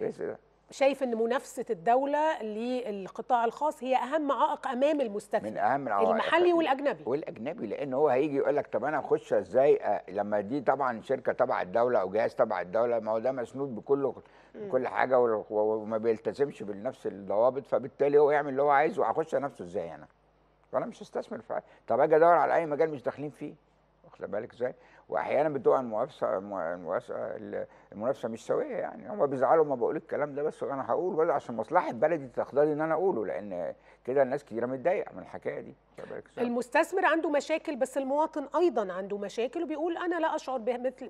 ليس لا. شايف ان منافسه الدوله للقطاع الخاص هي اهم عائق امام المستثمر من اهم العوائق المحلي والاجنبي والاجنبي لان هو هيجي يقول لك طب انا اخش ازاي آه، لما دي طبعا شركه تبع الدوله او جهاز تبع الدوله ما هو ده مسنود بكل بكل حاجه وما بيلتزمش بنفس الضوابط فبالتالي هو يعمل اللي هو عايزه وهخش نفسه ازاي انا؟ وانا مش هستثمر في طب اجي ادور على اي مجال مش داخلين فيه واخد بالك ازاي؟ واحيانا بتبقى المنافسه المنافسه المنافسه مش سويه يعني هم بيزعلوا ما بقول الكلام ده بس انا هقوله بس عشان مصلحه بلدي تقتضي ان انا اقوله لان كده الناس كتيره متضايقه من الحكايه دي المستثمر عنده مشاكل بس المواطن ايضا عنده مشاكل وبيقول انا لا اشعر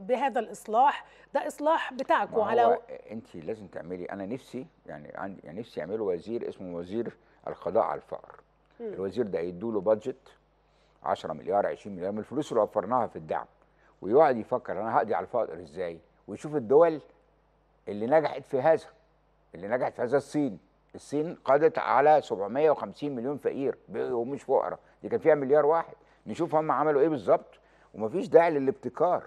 بهذا الاصلاح ده اصلاح بتاعكم على انت لازم تعملي انا نفسي يعني عندي يعني نفسي يعملوا وزير اسمه وزير القضاء على الفقر م. الوزير ده يدوا له بادجت 10 مليار 20 مليار من الفلوس اللي وفرناها في الدعم ويقعد يفكر انا هقضي على الفقر ازاي ويشوف الدول اللي نجحت في هذا اللي نجحت في هذا الصين الصين قضت على 750 مليون فقير ومش فقراء دي كان فيها مليار واحد نشوف هم عملوا ايه بالظبط ومفيش داعي للابتكار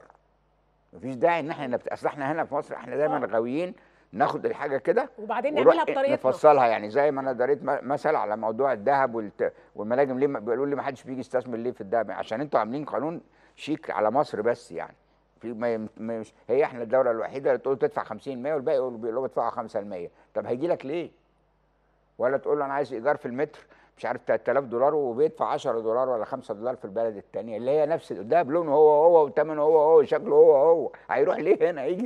مفيش داعي ان احنا اصل احنا هنا في مصر احنا دايما آه. غاويين ناخد الحاجه كده وبعدين نعملها إيه، بطريقتنا نفصلها يعني زي ما انا دريت مثل على موضوع الذهب والملاجم ليه بيقولوا لي ما حدش بيجي يستثمر ليه في الذهب عشان انتوا عاملين قانون شيك على مصر بس يعني في ما مش هي احنا الدوله الوحيده اللي تقول تدفع 50 والباقي يقولوا له ادفعوا 5 طب هيجي لك ليه؟ ولا تقول له انا عايز ايجار في المتر مش عارف 3000 دولار وبيدفع 10 دولار ولا 5 دولار في البلد الثانيه اللي هي نفس ده بلونه هو هو وثمنه هو هو وشكله هو هو هيروح ليه هنا يجي